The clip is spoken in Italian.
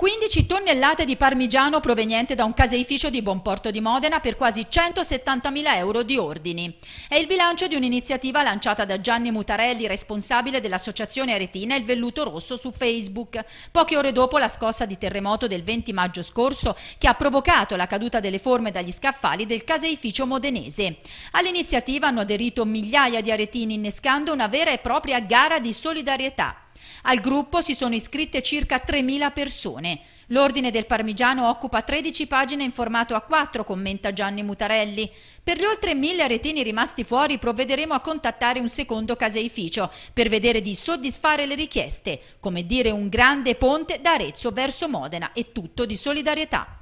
15 tonnellate di parmigiano proveniente da un caseificio di Bonporto di Modena per quasi 170.000 euro di ordini. È il bilancio di un'iniziativa lanciata da Gianni Mutarelli, responsabile dell'associazione aretina Il Velluto Rosso su Facebook. Poche ore dopo la scossa di terremoto del 20 maggio scorso che ha provocato la caduta delle forme dagli scaffali del caseificio modenese. All'iniziativa hanno aderito migliaia di aretini innescando una vera e propria gara di solidarietà. Al gruppo si sono iscritte circa 3.000 persone. L'ordine del parmigiano occupa 13 pagine in formato A4, commenta Gianni Mutarelli. Per gli oltre 1.000 aretini rimasti fuori provvederemo a contattare un secondo caseificio per vedere di soddisfare le richieste, come dire un grande ponte da Arezzo verso Modena e tutto di solidarietà.